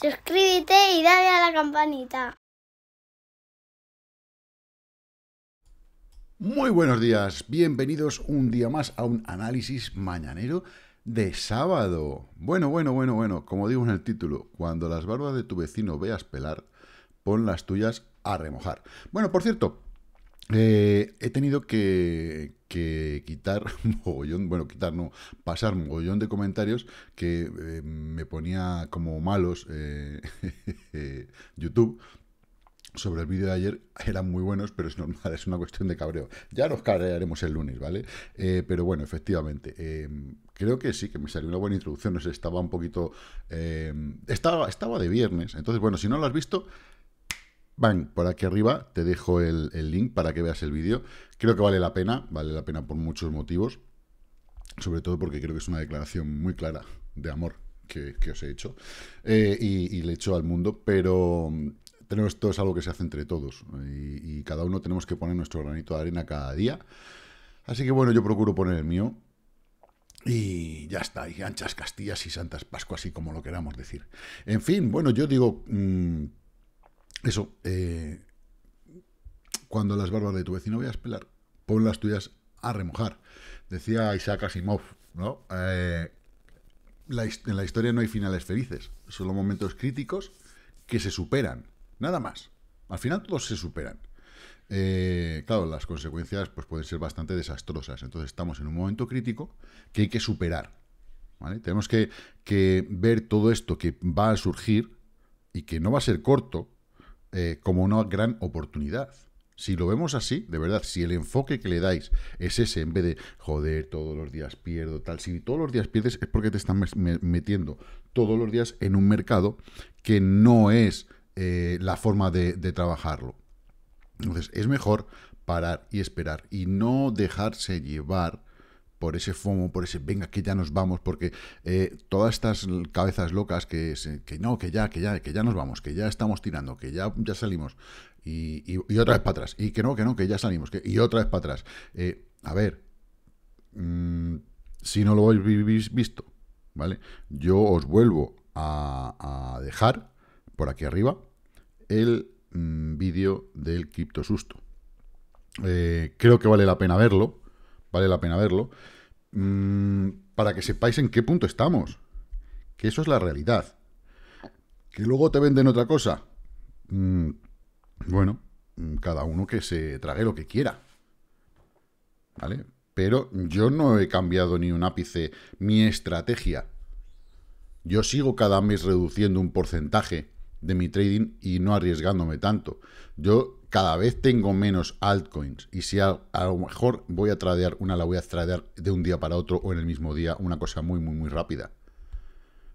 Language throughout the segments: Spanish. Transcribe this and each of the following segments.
Suscríbete y dale a la campanita. Muy buenos días, bienvenidos un día más a un análisis mañanero de sábado. Bueno, bueno, bueno, bueno, como digo en el título, cuando las barbas de tu vecino veas pelar, pon las tuyas a remojar. Bueno, por cierto, eh, he tenido que, que quitar mogollón, bueno, quitar no, pasar mogollón de comentarios que eh, me ponía como malos eh, YouTube sobre el vídeo de ayer eran muy buenos, pero es normal, es una cuestión de cabreo. Ya nos cabrearemos el lunes, ¿vale? Eh, pero bueno, efectivamente, creo que sí, que me salió una buena introducción, no estaba un poquito... estaba, estaba de viernes, entonces, bueno, si no lo has visto, Van por aquí arriba te dejo el, link para que veas el vídeo. Creo que vale la pena, vale la pena por muchos motivos, sobre todo porque creo que es una declaración muy clara de amor que, os he hecho eh, y, le he hecho al mundo, pero mm, tenemos, esto es algo que se hace entre todos y, cada uno tenemos que poner nuestro granito de arena cada día. Así que bueno, yo procuro poner el mío, y ya está, y anchas castillas y santas pascuas, así como lo queramos decir. En fin, bueno, yo digo, mm, eso, eh, cuando las barbas de tu vecino a pelar, pon las tuyas a remojar. Decía Isaac Asimov, ¿no? Eh, en la historia no hay finales felices, solo momentos críticos que se superan, nada más. Al final todos se superan. Eh, claro, las consecuencias pues, pueden ser bastante desastrosas. Entonces estamos en un momento crítico que hay que superar. Tenemos que, que ver todo esto que va a surgir y que no va a ser corto, eh, como una gran oportunidad. Si lo vemos así, de verdad, si el enfoque que le dais es ese, en vez de joder, todos los días pierdo, tal, si todos los días pierdes es porque te están metiendo todos los días en un mercado que no es eh, la forma de, de trabajarlo. Entonces, es mejor parar y esperar y no dejarse llevar por ese FOMO, por ese venga que ya nos vamos, porque eh, todas estas cabezas locas que, no, que ya, que ya, que ya nos vamos, que ya estamos tirando, que ya, ya salimos, y, y, otra vez para atrás, y que no, que no, que ya salimos, que, y otra vez para atrás. Eh, a ver, mm, si no lo habéis visto, ¿vale? Yo os vuelvo a, dejar por aquí arriba el mm, vídeo del criptosusto. susto eh, creo que vale la pena verlo vale la pena verlo, mm, para que sepáis en qué punto estamos. Que eso es la realidad. Que luego te venden otra cosa. Mm, bueno, mm, cada uno que se trague lo que quiera. ¿Vale? Pero yo no he cambiado ni un ápice mi estrategia. Yo sigo cada mes reduciendo un porcentaje de mi trading y no arriesgándome tanto. Yo cada vez tengo menos altcoins y si a, lo mejor voy a tradear una, la voy a tradear de un día para otro o en el mismo día, una cosa muy, muy, muy rápida.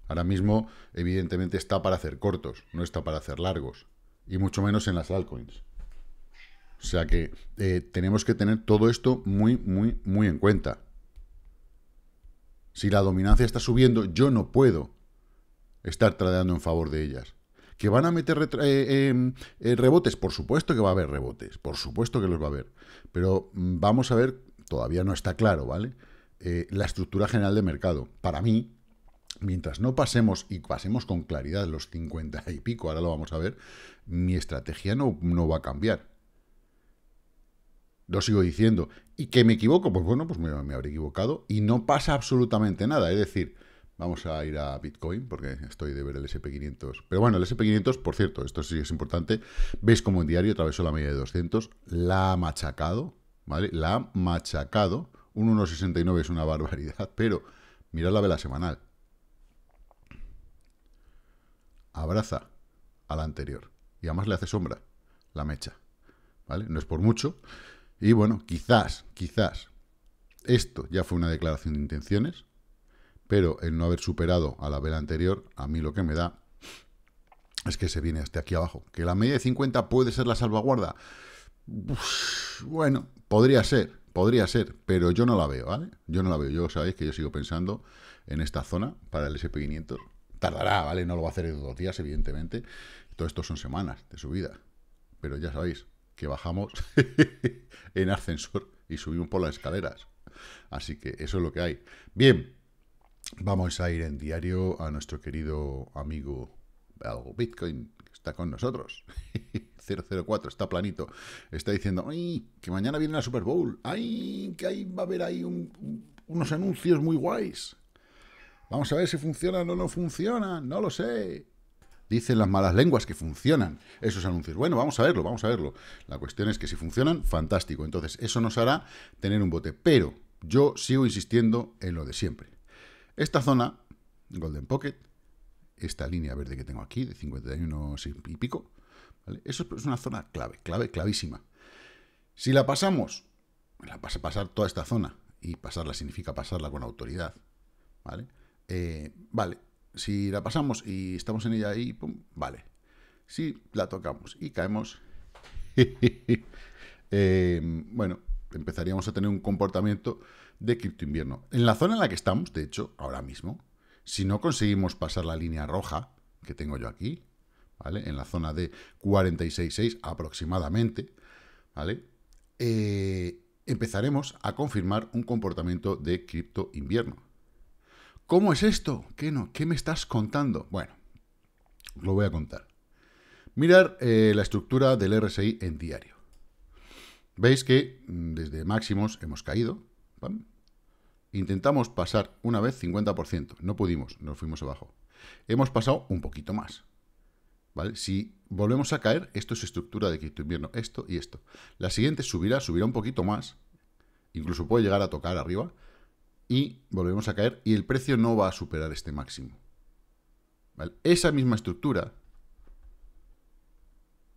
Ahora mismo, evidentemente, está para hacer cortos, no está para hacer largos. Y mucho menos en las altcoins. O sea que eh, tenemos que tener todo esto muy, muy, muy en cuenta. Si la dominancia está subiendo, yo no puedo estar tradeando en favor de ellas. ¿Que van a meter eh, em, eh, rebotes? Por supuesto que va a haber rebotes, por supuesto que los va a haber. Pero mm, vamos a ver, todavía no está claro, ¿vale? Eh, la estructura general de mercado. Para mí, mientras no pasemos y pasemos con claridad los 50 y pico, ahora lo vamos a ver, mi estrategia no, no va a cambiar. Lo sigo diciendo. ¿Y que me equivoco? Pues bueno, pues me, me habré equivocado y no pasa absolutamente nada. Es decir, Vamos a ir a Bitcoin porque estoy de ver el SP500. Pero bueno, el SP500, por cierto, esto sí es importante. Veis como en diario atravesó la media de 200. La ha machacado, ¿vale? La ha machacado. Un 1,69 es una barbaridad, pero mirad la vela semanal. Abraza a la anterior. Y además le hace sombra la mecha, ¿vale? No es por mucho. Y bueno, quizás, quizás, esto ya fue una declaración de intenciones, pero el no haber superado a la vela anterior, a mí lo que me da es que se viene hasta aquí abajo. ¿Que la media de 50 puede ser la salvaguarda? bueno, podría ser, podría ser, pero yo no la veo, ¿vale? Yo no la veo. Yo sabéis que yo sigo pensando en esta zona para el SP500. Tardará, ¿vale? No lo va a hacer en dos días, evidentemente. Todo esto son semanas de subida. Pero ya sabéis que bajamos en ascensor y subimos por las escaleras. Así que eso es lo que hay. Bien, Vamos a ir en diario a nuestro querido amigo Bitcoin, que está con nosotros. 004, está planito. Está diciendo, ¡ay! Que mañana viene la Super Bowl. ¡ay! Que ahí va a haber ahí unos anuncios muy guays. Vamos a ver si funcionan o no funcionan, no lo sé. Dicen las malas lenguas que funcionan esos anuncios. Bueno, vamos a verlo, vamos a verlo. La cuestión es que si funcionan, fantástico. Entonces, eso nos hará tener un bote. Pero yo sigo insistiendo en lo de siempre. Esta zona, Golden Pocket, esta línea verde que tengo aquí, de 51 y pico, eso es una zona clave, clave, clavísima. Si la pasamos, la pasar toda esta zona, y pasarla significa pasarla con autoridad, ¿vale? Eh, vale, si la pasamos y estamos en ella ahí, pum, vale. Si la tocamos y caemos, eh, bueno, empezaríamos a tener un comportamiento de cripto invierno. En la zona en la que estamos, de hecho, ahora mismo, si no conseguimos pasar la línea roja que tengo yo aquí, ¿vale? En la zona de 46.6 aproximadamente, ¿vale? Eh, empezaremos a confirmar un comportamiento de cripto invierno. ¿Cómo es esto? ¿Qué no? ¿Qué me estás contando? Bueno, lo voy a contar. Mirar eh, la estructura del RSI en diario. Veis que mm, desde máximos hemos caído, Intentamos pasar una vez 50%, no pudimos, nos fuimos abajo. Hemos pasado un poquito más, Si volvemos a caer, esto es estructura de cripto invierno, esto y esto. La siguiente subirá, subirá un poquito más, incluso puede llegar a tocar arriba, y volvemos a caer, y el precio no va a superar este máximo. Esa misma estructura,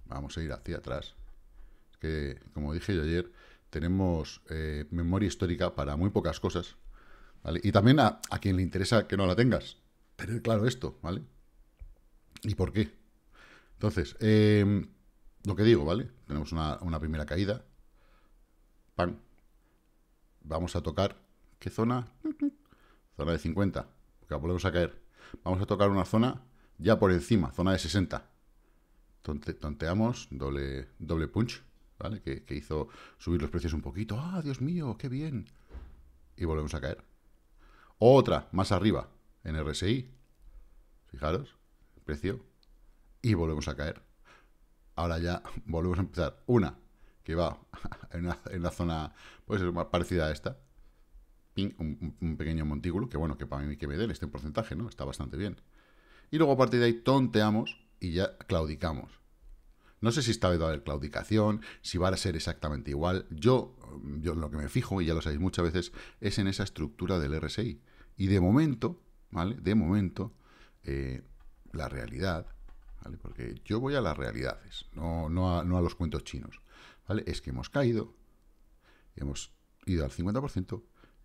vamos a ir hacia atrás, que como dije yo ayer, tenemos eh, memoria histórica para muy pocas cosas, Y también a, quien le interesa que no la tengas, tener claro esto, ¿vale? ¿Y por qué? Entonces, em, lo que digo, ¿vale? Tenemos una, primera caída, ¡Pam! vamos a tocar, ¿qué zona? Zona de 50, porque volvemos a caer. Vamos a tocar una zona ya por encima, zona de 60. tonteamos, doble, doble punch, ¿vale? Que, hizo subir los precios un poquito. ¡Ah, Dios mío, qué bien! Y volvemos a caer. Otra, más arriba, en RSI. Fijaros, precio. Y volvemos a caer. Ahora ya volvemos a empezar. Una, que va en una, zona, puede ser más parecida a esta. un, pequeño montículo, que bueno, que para mí que me den este porcentaje, ¿no? Está bastante bien. Y luego a partir de ahí tonteamos y ya claudicamos. No sé si está de claudicación, si va a ser exactamente igual. Yo, yo lo que me fijo, y ya lo sabéis muchas veces, es en esa estructura del RSI. Y de momento, ¿vale? De momento, eh, la realidad, ¿vale? Porque yo voy a las realidades, no, a, los cuentos chinos, ¿vale? Es que hemos caído, hemos ido al 50%,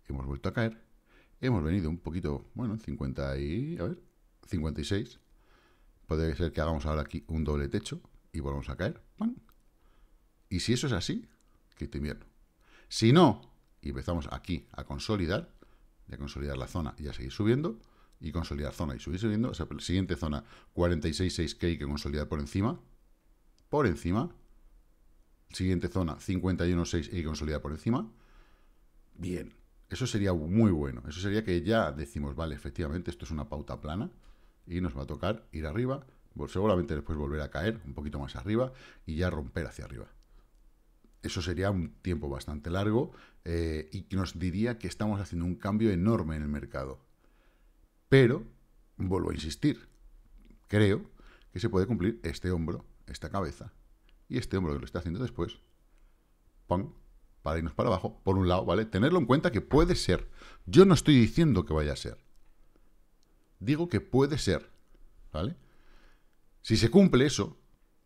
hemos vuelto a caer, hemos venido un poquito, bueno, 50 y, a ver, 56. Puede ser que hagamos ahora aquí un doble techo, y volvemos a caer. Y si eso es así, quito invierno. Si no, y empezamos aquí a consolidar, y a consolidar la zona y a seguir subiendo, y consolidar zona y subir subiendo, o sea, la siguiente zona 46.6K hay que consolidar por encima, por encima, siguiente zona 51.6 y consolidar por encima, bien, eso sería muy bueno, eso sería que ya decimos, vale, efectivamente, esto es una pauta plana, y nos va a tocar ir arriba, seguramente después volver a caer un poquito más arriba y ya romper hacia arriba. Eso sería un tiempo bastante largo eh, y nos diría que estamos haciendo un cambio enorme en el mercado. Pero, vuelvo a insistir, creo que se puede cumplir este hombro, esta cabeza y este hombro que lo está haciendo después. pum para irnos para abajo, por un lado, ¿vale? Tenerlo en cuenta que puede ser. Yo no estoy diciendo que vaya a ser. Digo que puede ser, ¿vale? Si se cumple eso,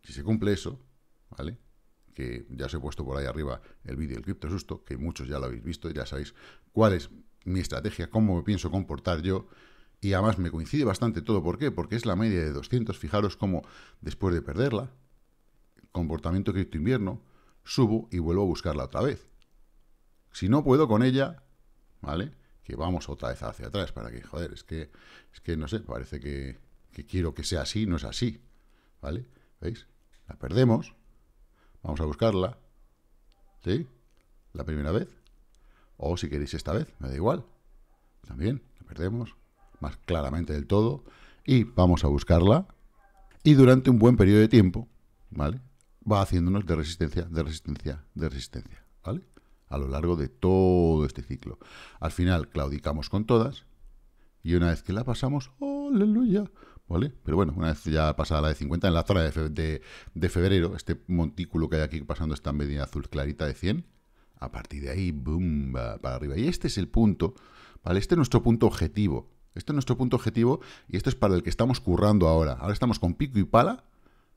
si se cumple eso, ¿vale? Que ya os he puesto por ahí arriba el vídeo del cripto susto, que muchos ya lo habéis visto, ya sabéis cuál es mi estrategia, cómo me pienso comportar yo, y además me coincide bastante todo. ¿Por qué? Porque es la media de 200. Fijaros cómo después de perderla, comportamiento cripto invierno, subo y vuelvo a buscarla otra vez. Si no puedo con ella, ¿vale? Que vamos otra vez hacia atrás para que, joder, es que, es que no sé, parece que que quiero que sea así, no es así. ¿Vale? ¿Veis? La perdemos. Vamos a buscarla. ¿Sí? La primera vez. O si queréis esta vez, me da igual. También la perdemos más claramente del todo. Y vamos a buscarla. Y durante un buen periodo de tiempo, ¿vale? Va haciéndonos de resistencia, de resistencia, de resistencia, ¿vale? A lo largo de todo este ciclo. Al final claudicamos con todas. Y una vez que la pasamos, ¡aleluya! ¿vale? Pero bueno, una vez ya pasada la de 50, en la zona de, febrero, este montículo que hay aquí pasando esta media azul clarita de 100, a partir de ahí, boom, para arriba. Y este es el punto, ¿vale? Este es nuestro punto objetivo. Este es nuestro punto objetivo y esto es para el que estamos currando ahora. Ahora estamos con pico y pala,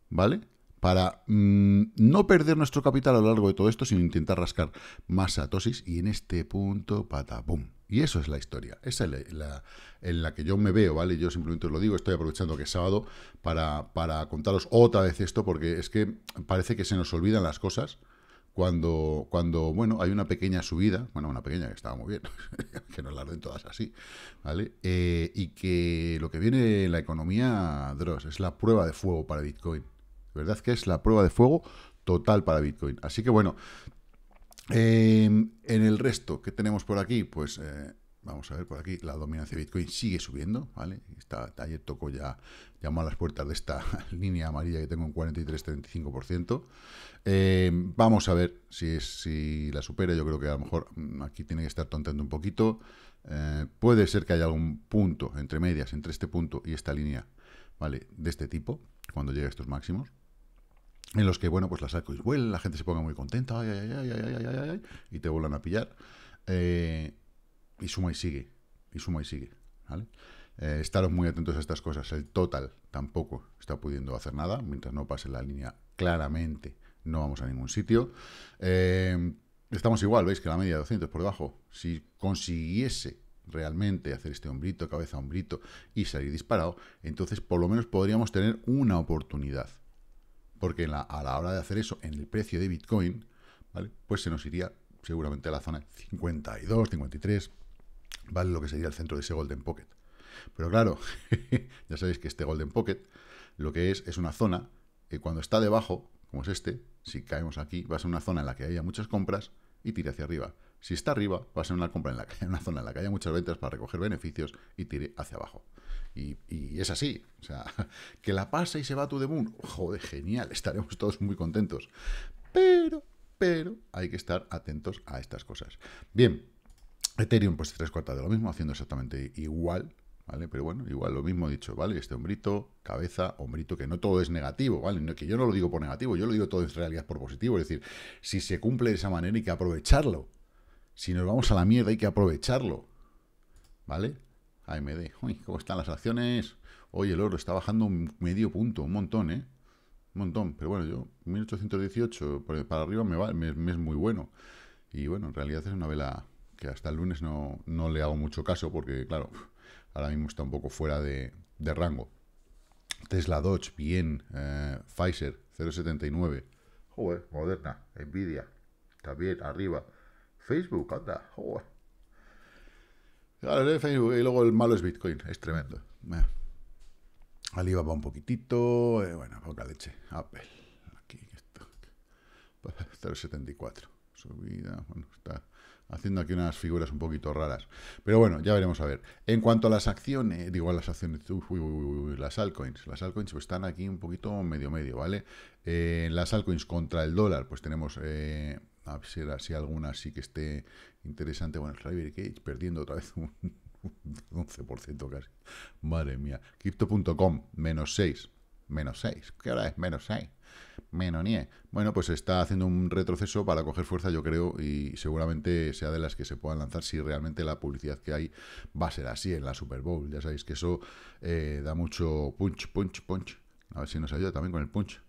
¿vale? Para mm, no perder nuestro capital a lo largo de todo esto, sino intentar rascar más satosis. Y en este punto, pata, boom, y eso es la historia, esa es la, en la que yo me veo, ¿vale? Yo simplemente os lo digo, estoy aprovechando que es sábado para, para contaros otra vez esto, porque es que parece que se nos olvidan las cosas cuando, cuando bueno, hay una pequeña subida, bueno, una pequeña que estaba muy bien, que no la den todas así, ¿vale? Eh, y que lo que viene en la economía, Dross, es la prueba de fuego para Bitcoin. ¿Verdad que es la prueba de fuego total para Bitcoin? Así que bueno, Em, en el resto, que tenemos por aquí? Pues eh, vamos a ver por aquí, la dominancia de Bitcoin sigue subiendo, ¿vale? Está, ayer tocó ya, llamó a las puertas de esta línea amarilla que tengo un 43-35%. Em, vamos a ver si, si la supera, yo creo que a lo mejor mm, aquí tiene que estar tontando un poquito. Eh, puede ser que haya algún punto entre medias, entre este punto y esta línea, ¿vale? De este tipo, cuando llegue a estos máximos en los que, bueno, pues las y vuelan, la gente se ponga muy contenta, y te vuelan a pillar. Eh, y suma y sigue, y suma y sigue, ¿vale? Eh, estaros muy atentos a estas cosas. El total tampoco está pudiendo hacer nada. Mientras no pase la línea, claramente no vamos a ningún sitio. Eh, estamos igual, veis que la media de 200 por debajo. Si consiguiese realmente hacer este hombrito, cabeza hombrito y salir disparado, entonces por lo menos podríamos tener una oportunidad porque a la hora de hacer eso, en el precio de Bitcoin, ¿vale? Pues se nos iría seguramente a la zona 52, 53, ¿vale? Lo que sería el centro de ese Golden Pocket. Pero claro, ya sabéis que este Golden Pocket lo que es es una zona que cuando está debajo, como es este, si caemos aquí, va a ser una zona en la que haya muchas compras y tire hacia arriba. Si está arriba, va a ser una compra en la que una zona en la que haya muchas ventas para recoger beneficios y tire hacia abajo. Y, es así. O sea, que la pasa y se va a tu Moon. Joder, genial, estaremos todos muy contentos. Pero, pero, hay que estar atentos a estas cosas. Bien, Ethereum, pues tres cuartas de lo mismo, haciendo exactamente igual. ¿Vale? Pero bueno, igual lo mismo dicho, ¿vale? Este hombrito, cabeza, hombrito, que no todo es negativo, ¿vale? que yo no lo digo por negativo, yo lo digo todo en realidad por positivo, es decir, si se cumple de esa manera hay que aprovecharlo. Si nos vamos a la mierda hay que aprovecharlo, ¿vale? AMD. Uy, ¿cómo están las acciones? Hoy el oro está bajando medio punto, un montón, ¿eh? Un montón. Pero bueno, yo, 1818 para arriba me, va, me, es muy bueno. Y bueno, en realidad es una vela que hasta el lunes no, le hago mucho caso porque, claro, ahora mismo está un poco fuera de, rango. Tesla, Dodge, bien. Eh, Pfizer, 0,79. Joder, Moderna, Nvidia, también arriba. Facebook, anda, joder y luego el malo es Bitcoin, es tremendo. Eh. va un poquitito, eh, bueno, poca leche. Apple, aquí, esto, 0.74, subida, bueno, está haciendo aquí unas figuras un poquito raras. Pero bueno, ya veremos a ver. En cuanto a las acciones, digo a las acciones, uy, uy, uy, las altcoins, las altcoins pues, están aquí un poquito medio medio, ¿vale? Eh, las altcoins contra el dólar, pues tenemos eh, a ver si alguna sí que esté interesante. Bueno, el River Cage perdiendo otra vez un, 11% casi. Madre mía. Crypto.com, menos 6. Menos 6. ¿Qué hora es? Menos 6. Menos nie Bueno, pues está haciendo un retroceso para coger fuerza, yo creo, y seguramente sea de las que se puedan lanzar si realmente la publicidad que hay va a ser así en la Super Bowl. Ya sabéis que eso eh, da mucho punch, punch, punch. A ver si nos ayuda también con el punch.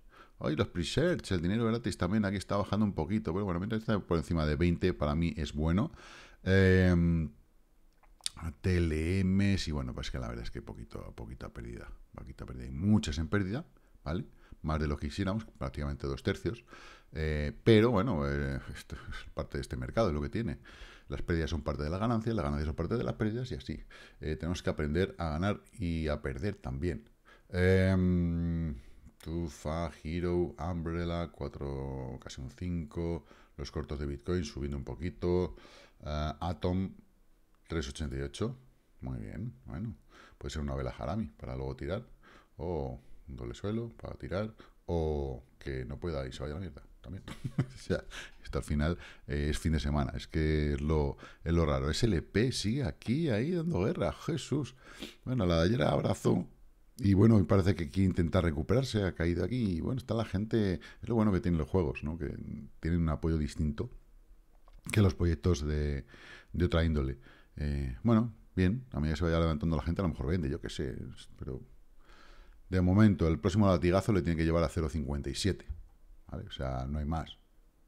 Hoy los search el dinero gratis también aquí está bajando un poquito, pero bueno, mientras está por encima de 20, para mí es bueno. Em, TLMs y bueno, pues que la verdad es que poquito a poquita pérdida, poquita pérdida, hay muchas en pérdida, ¿vale? Más de lo que quisiéramos, prácticamente dos tercios, eh, pero bueno, eh, esto es parte de este mercado, es lo que tiene. Las pérdidas son parte de la ganancia, la ganancia son parte de las pérdidas y así. Eh, tenemos que aprender a ganar y a perder también. Em, Tufa, Hero, Umbrella, 4, casi un 5, los cortos de Bitcoin subiendo un poquito, eh, Atom, 3,88, muy bien, bueno, puede ser una vela Harami para luego tirar, o un doble suelo para tirar, o que no pueda y se vaya a la mierda también. o sea, esto al final eh, es fin de semana, es que es lo, es lo raro. SLP sigue aquí, ahí dando guerra, Jesús. Bueno, la de ayer y bueno, parece que quiere intentar recuperarse, ha caído aquí. Y bueno, está la gente. Es lo bueno que tienen los juegos, ¿no? Que tienen un apoyo distinto que los proyectos de, de otra índole. Eh, bueno, bien, a medida que se vaya levantando la gente, a lo mejor vende, yo qué sé. Pero de momento, el próximo latigazo le tiene que llevar a 0.57. ¿vale? O sea, no hay más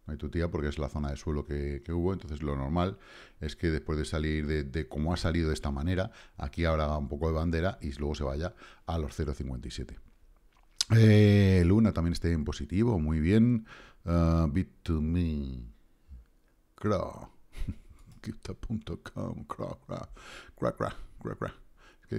no hay tía porque es la zona de suelo que, hubo, entonces lo normal es que después de salir de, cómo como ha salido de esta manera, aquí habrá un poco de bandera y luego se vaya a los 0.57. Eh, Luna también esté en positivo, muy bien. Ah, bit to me cro. Cro, cra, Cro,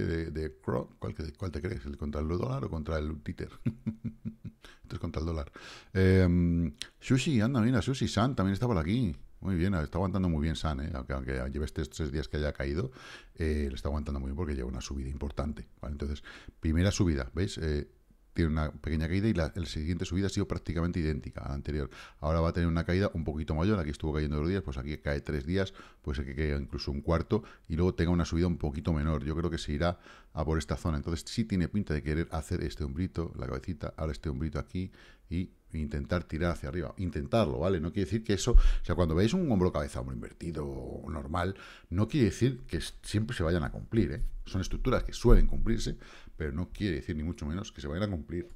de, de ¿cuál, te crees? ¿El contra el dólar o contra el títer? Entonces, contra el dólar. Em, sushi, anda, mira, Sushi San también está por aquí. Muy bien, está aguantando muy bien San, ¿eh? aunque, aunque lleve estos tres días que haya caído, eh, le está aguantando muy bien porque lleva una subida importante. Entonces, primera subida, ¿veis? Eh, tiene una pequeña caída y la, el siguiente subida ha sido prácticamente idéntica a la anterior. Ahora va a tener una caída un poquito mayor, aquí estuvo cayendo dos días, pues aquí cae tres días, pues que caiga incluso un cuarto y luego tenga una subida un poquito menor. Yo creo que se irá a por esta zona. Entonces sí tiene pinta de querer hacer este hombrito, la cabecita, ahora este hombrito aquí y intentar tirar hacia arriba, intentarlo, ¿vale? No quiere decir que eso, o sea, cuando veáis un hombro cabeza hombro invertido normal, no quiere decir que siempre se vayan a cumplir, ¿eh? Son estructuras que suelen cumplirse, pero no quiere decir ni mucho menos que se vayan a cumplir.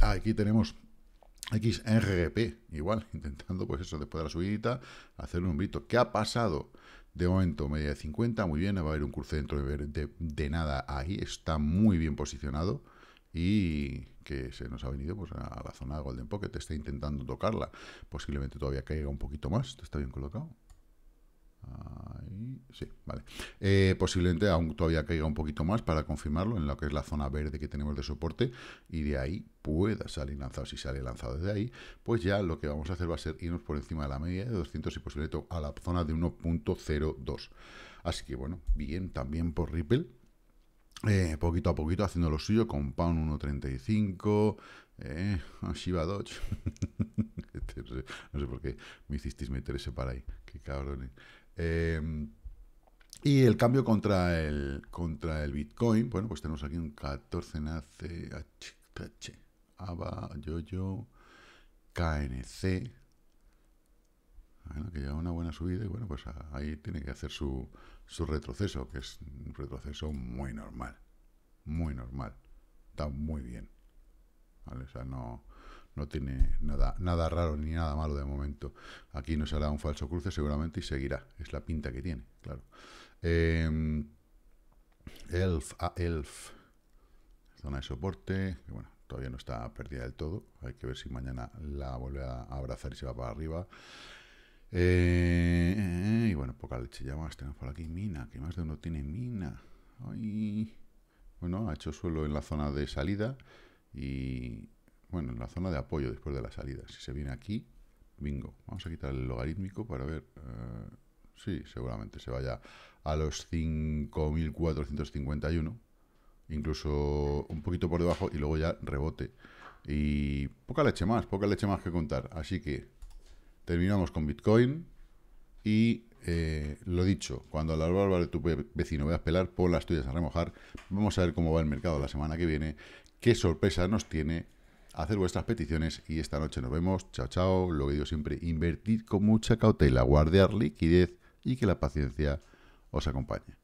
Aquí tenemos XRGP, igual, intentando, pues eso, después de la subidita, hacer un grito. ¿Qué ha pasado? De momento, media de 50, muy bien, va a haber un cruce dentro de, de, nada ahí, está muy bien posicionado y que se nos ha venido pues, a la zona de Golden Pocket, está intentando tocarla, posiblemente todavía caiga un poquito más, está bien colocado. Ahí, sí, vale. Eh, posiblemente aún todavía caiga un poquito más para confirmarlo en lo que es la zona verde que tenemos de soporte y de ahí pueda salir lanzado. Si sale lanzado desde ahí, pues ya lo que vamos a hacer va a ser irnos por encima de la media de 200 y posiblemente a la zona de 1.02. Así que bueno, bien también por Ripple. Eh, poquito a poquito haciendo lo suyo con Pound 1.35, eh, Shiba Dodge. Este, no sé por qué me hicisteis meter ese para ahí. Qué cabrones. Em, y el cambio contra el, contra el Bitcoin, bueno, pues tenemos aquí un 14 nace H, ABA, YoYo, KNC, bueno, que lleva una buena subida y bueno, pues ahí tiene que hacer su, su retroceso, que es un retroceso muy normal, muy normal, está muy bien, ¿vale? O sea, no, no tiene nada, nada raro ni nada malo de momento. Aquí nos hará un falso cruce seguramente y seguirá. Es la pinta que tiene, claro. Em, elf a ah, Elf. Zona de soporte. bueno, todavía no está perdida del todo. Hay que ver si mañana la vuelve a abrazar y se va para arriba. Eh, y bueno, poca leche ya más. Tenemos por aquí mina, que más de uno tiene mina. Bueno, ha hecho suelo en la zona de salida y, bueno, en la zona de apoyo después de la salida. Si se viene aquí, bingo. Vamos a quitar el logarítmico para ver... Eh, sí, seguramente se vaya a los 5.451, incluso un poquito por debajo y luego ya rebote. Y poca leche más, poca leche más que contar. Así que terminamos con Bitcoin y eh, lo dicho, cuando la barba de tu vecino veas pelar, pon las tuyas a remojar. Vamos a ver cómo va el mercado la semana que viene, qué sorpresa nos tiene hacer vuestras peticiones y esta noche nos vemos. Chao, chao. Lo que digo siempre, invertid con mucha cautela, guardar liquidez y que la paciencia os acompañe.